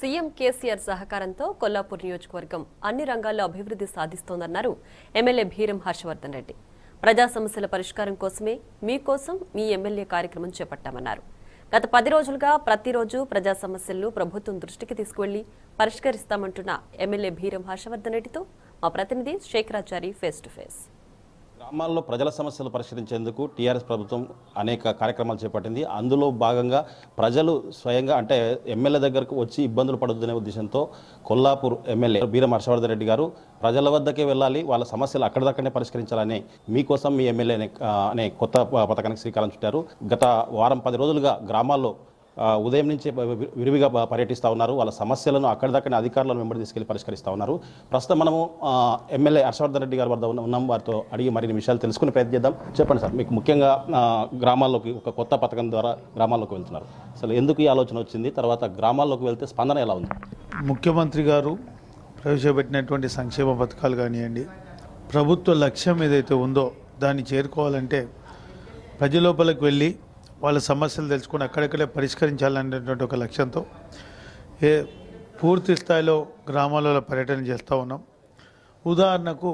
CM KCR సహకారంతో కొల్లాపూర్ నియోజకవర్గం అన్ని రంగాల్లో అభివృద్ధి సాధిస్తోందన్నారు ఎమ్మెల్యే భీరం హర్షవర్ధన్ రెడ్డి ప్రజా సమస్యల పరిష్కారం కోసమే మీకోసం మీ ఎమ్మెల్యే కార్యక్రమం చేపట్టామన్నారు గత పది రోజులుగా ప్రతిరోజు ప్రజా సమస్యలను ప్రభుత్వం దృష్టికి తీసుకువెళ్లి పరిష్కరిస్తామంటున్న ఎమ్మెల్యే భీరం హర్షవర్ధన్ రెడ్డితో మా ప్రతినిధి శేఖరాచారి ఫేస్ టు ఫేస్ గ్రామాల్లో ప్రజల సమస్యలు పరిష్కరించేందుకు టీఆర్ఎస్ ప్రభుత్వం అనేక కార్యక్రమాలు చేపట్టింది అందులో భాగంగా ప్రజలు స్వయంగా అంటే ఎమ్మెల్యే దగ్గరకు వచ్చి ఇబ్బందులు పడుతుందనే ఉద్దేశంతో కొల్లాపూర్ ఎమ్మెల్యే బీరం హర్షవర్ధన్ రెడ్డి గారు ప్రజల వద్దకే వెళ్ళాలి వాళ్ళ సమస్యలు అక్కడిదక్కడనే పరిష్కరించాలని మీకోసం మీ ఎమ్మెల్యే అనే కొత్త పథకానికి శ్రీకారం చుట్టారు గత వారం పది రోజులుగా గ్రామాల్లో ఉదయం నుంచి విరివిగా పర్యటిస్తూ ఉన్నారు వాళ్ళ సమస్యలను అక్కడిదక్కడ అధికారులను వెంబడి తీసుకెళ్లి పరిష్కరిస్తూ ఉన్నారు ప్రస్తుతం మనము ఎమ్మెల్యే హర్షవర్ధన్ రెడ్డి గారి వద్ద ఉన్నాం వారితో అడిగి మరిన్ని విషయాలు తెలుసుకుని ప్రయత్నం చేద్దాం చెప్పండి సార్ మీకు ముఖ్యంగా గ్రామాల్లోకి ఒక కొత్త పథకం ద్వారా గ్రామాల్లోకి వెళ్తున్నారు అసలు ఎందుకు ఈ ఆలోచన వచ్చింది తర్వాత గ్రామాల్లోకి వెళ్తే స్పందన ఎలా ఉంది ముఖ్యమంత్రి గారు ప్రవేశపెట్టినటువంటి సంక్షేమ పథకాలు కానివ్వండి ప్రభుత్వ లక్ష్యం ఏదైతే ఉందో దాన్ని చేరుకోవాలంటే ప్రజలోపలికి వెళ్ళి వాళ్ళ సమస్యలు తెలుసుకొని అక్కడక్కడే పరిష్కరించాలనేటువంటి ఒక లక్ష్యంతో ఏ పూర్తి స్థాయిలో గ్రామాలలో పర్యటన చేస్తూ ఉన్నాం ఉదాహరణకు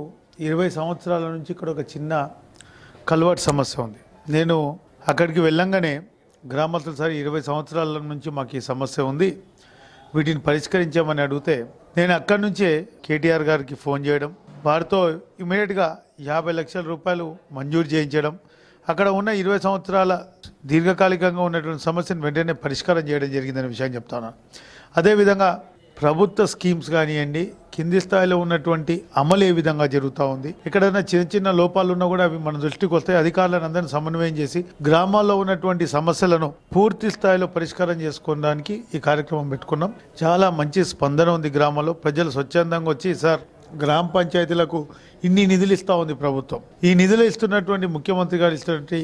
ఇరవై సంవత్సరాల నుంచి ఇక్కడ ఒక చిన్న కల్వర్ట్ సమస్య ఉంది నేను అక్కడికి వెళ్ళంగానే గ్రామాలతో సరి ఇరవై సంవత్సరాల నుంచి మాకు ఈ సమస్య ఉంది వీటిని పరిష్కరించామని అడిగితే నేను అక్కడి నుంచే కేటీఆర్ గారికి ఫోన్ చేయడం వారితో ఇమీడియట్గా యాభై లక్షల రూపాయలు మంజూరు చేయించడం అక్కడ ఉన్న ఇరవై సంవత్సరాల దీర్ఘకాలికంగా ఉన్నటువంటి సమస్యను వెంటనే పరిష్కారం చేయడం జరిగిందనే విషయం చెప్తాను అదేవిధంగా ప్రభుత్వ స్కీమ్స్ కానివ్వండి కింది స్థాయిలో ఉన్నటువంటి అమలు ఏ విధంగా జరుగుతూ ఉంది ఎక్కడైనా చిన్న చిన్న లోపాలు ఉన్నా కూడా అవి మన దృష్టికి వస్తాయి అధికారులను అందరినీ సమన్వయం చేసి గ్రామాల్లో ఉన్నటువంటి సమస్యలను పూర్తి స్థాయిలో పరిష్కారం చేసుకోవడానికి ఈ కార్యక్రమం పెట్టుకున్నాం చాలా మంచి స్పందన ఉంది గ్రామాల్లో ప్రజలు స్వచ్ఛందంగా వచ్చి సార్ గ్రామ పంచాయతీలకు ఇన్ని నిధులు ఇస్తూ ఉంది ప్రభుత్వం ఈ నిధులు ఇస్తున్నటువంటి ముఖ్యమంత్రి గారు ఇస్తున్నటువంటి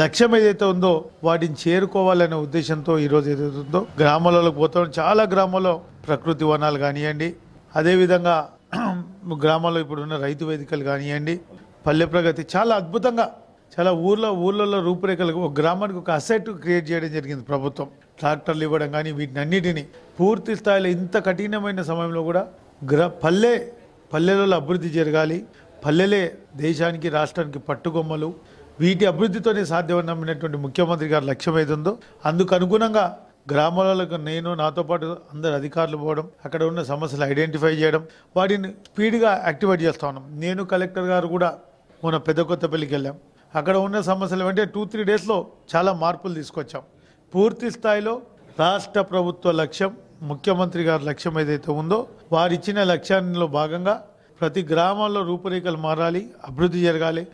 లక్ష్యం ఏదైతే ఉందో వాటిని చేరుకోవాలనే ఉద్దేశంతో ఈరోజు ఏదైతే ఉందో గ్రామాలలోకి పోతాం చాలా గ్రామాల్లో ప్రకృతి వనాలు కానివ్వండి అదేవిధంగా గ్రామాల్లో ఇప్పుడున్న రైతు వేదికలు కానివ్వండి పల్లె ప్రగతి చాలా అద్భుతంగా చాలా ఊర్లో ఊర్లలో రూపురేఖలు ఒక గ్రామానికి ఒక అసెట్ క్రియేట్ చేయడం జరిగింది ప్రభుత్వం ట్రాక్టర్లు ఇవ్వడం కానీ వీటిని అన్నిటినీ పూర్తి స్థాయిలో ఇంత కఠినమైన సమయంలో కూడా గ్ర పల్లె పల్లెలలో అభివృద్ధి జరగాలి పల్లెలే దేశానికి రాష్ట్రానికి పట్టుగొమ్మలు వీటి అభివృద్ధితోనే సాధ్యమని నమ్మినటువంటి ముఖ్యమంత్రి గారి లక్ష్యం ఉందో అందుకు అనుగుణంగా గ్రామాలకు నేను నాతో పాటు అందరు అధికారులు పోవడం అక్కడ ఉన్న సమస్యలు ఐడెంటిఫై చేయడం వాటిని స్పీడ్గా యాక్టివేట్ చేస్తా ఉన్నాం నేను కలెక్టర్ గారు కూడా మన పెద్ద కొత్తపల్లికి వెళ్ళాం అక్కడ ఉన్న సమస్యలు అంటే టూ త్రీ డేస్లో చాలా మార్పులు తీసుకొచ్చాం పూర్తి స్థాయిలో రాష్ట్ర ప్రభుత్వ లక్ష్యం ముఖ్యమంత్రి గారి లక్ష్యం ఏదైతే ఉందో వారిచ్చిన లక్ష్యాల్లో భాగంగా ప్రతి గ్రామాల్లో రూపురేఖలు మారాలి అభివృద్ధి జరగాలి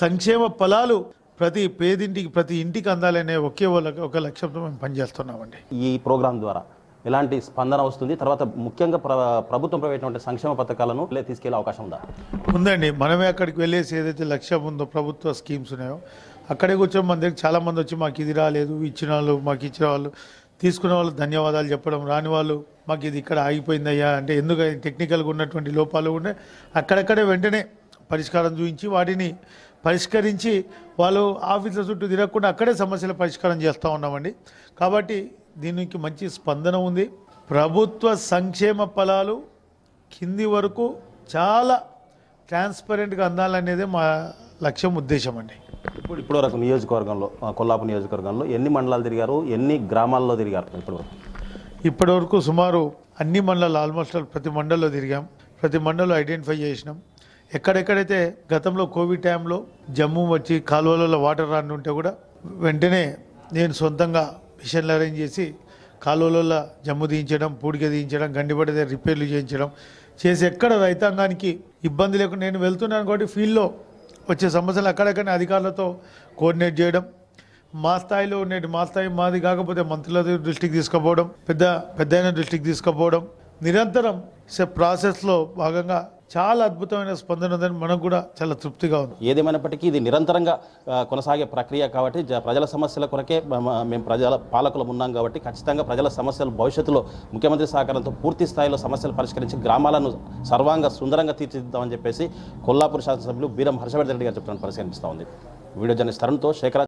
సంక్షేమ ఫలాలు ప్రతి పేదింటికి ప్రతి ఇంటికి అందాలనే ఒకే ఒక లక్ష్యంతో మేము పనిచేస్తున్నామండి ఈ ప్రోగ్రాం ద్వారా ఎలాంటి స్పందన వస్తుంది తర్వాత ముఖ్యంగా ప్రభుత్వం ప్రవేశటువంటి సంక్షేమ పథకాలను తీసుకెళ్లే అవకాశం ఉందా ఉందండి మనమే అక్కడికి వెళ్ళేసి ఏదైతే లక్ష్యం ఉందో ప్రభుత్వ స్కీమ్స్ ఉన్నాయో అక్కడే కూర్చొని మన దగ్గర చాలామంది వచ్చి మాకు ఇది రాలేదు ఇచ్చిన వాళ్ళు మాకు ఇచ్చిన వాళ్ళు తీసుకున్న వాళ్ళు ధన్యవాదాలు చెప్పడం రాని వాళ్ళు మాకు ఇది ఇక్కడ ఆగిపోయిందయ్యా అంటే ఎందుకు టెక్నికల్గా ఉన్నటువంటి లోపాలు ఉండే అక్కడక్కడే వెంటనే పరిష్కారం చూపించి వాటిని పరిష్కరించి వాళ్ళు ఆఫీసుల చుట్టూ తిరగకుండా అక్కడే సమస్యల పరిష్కారం చేస్తూ ఉన్నామండి కాబట్టి దీనికి మంచి స్పందన ఉంది ప్రభుత్వ సంక్షేమ ఫలాలు కింది వరకు చాలా ట్రాన్స్పరెంట్గా అందాలనేదే మా లక్ష్యం ఉద్దేశం అండి ఇప్పుడు ఇప్పుడు వరకు నియోజకవర్గంలో కొల్లాపు నియోజకవర్గంలో ఎన్ని మండలాలు తిరిగారు ఎన్ని గ్రామాల్లో తిరిగారు ఇప్పుడు ఇప్పటివరకు సుమారు అన్ని మండలాలు ఆల్మోస్ట్ ప్రతి మండల్లో తిరిగాం ప్రతి మండలం ఐడెంటిఫై చేసినాం ఎక్కడెక్కడైతే గతంలో కోవిడ్ టైంలో జమ్మూ వచ్చి కాలువలలో వాటర్ రాని ఉంటే కూడా వెంటనే నేను సొంతంగా మిషన్లు అరేంజ్ చేసి కాలువలలో జమ్ము తీయించడం పూడిక తీయించడం గండిపడితే రిపేర్లు చేయించడం చేసి ఎక్కడ రైతాంగానికి ఇబ్బంది లేకుండా నేను వెళ్తున్నాను కాబట్టి ఫీల్డ్లో వచ్చే సమస్యలు అక్కడక్కడనే అధికారులతో కోఆర్డినేట్ చేయడం మా స్థాయిలో నేటి మా స్థాయి మాది కాకపోతే మంత్రుల దృష్టికి తీసుకుపోవడం పెద్ద పెద్ద దృష్టికి తీసుకుపోవడం నిరంతరం ప్రాసెస్లో భాగంగా చాలా అద్భుతమైన స్పందన ఉందని మనకు కూడా చాలా తృప్తిగా ఉంది ఏదేమైనప్పటికీ ఇది నిరంతరంగా కొనసాగే ప్రక్రియ కాబట్టి ప్రజల సమస్యల కొరకే మేము ప్రజల పాలకులు ఉన్నాం కాబట్టి ఖచ్చితంగా ప్రజల సమస్యలు భవిష్యత్తులో ముఖ్యమంత్రి సహకారంతో పూర్తి స్థాయిలో సమస్యలు పరిష్కరించి గ్రామాలను సర్వాంగ సుందరంగా తీర్చిదిద్దామని చెప్పేసి కొల్లాపూర్ శాసనసభ్యులు బీరం హర్షవర్ధన్ రెడ్డి గారు చెప్తున్న పరిశీలిస్తూ ఉంది వీడియో జర్నలిస్ట్ తరుణ్తో శేఖరా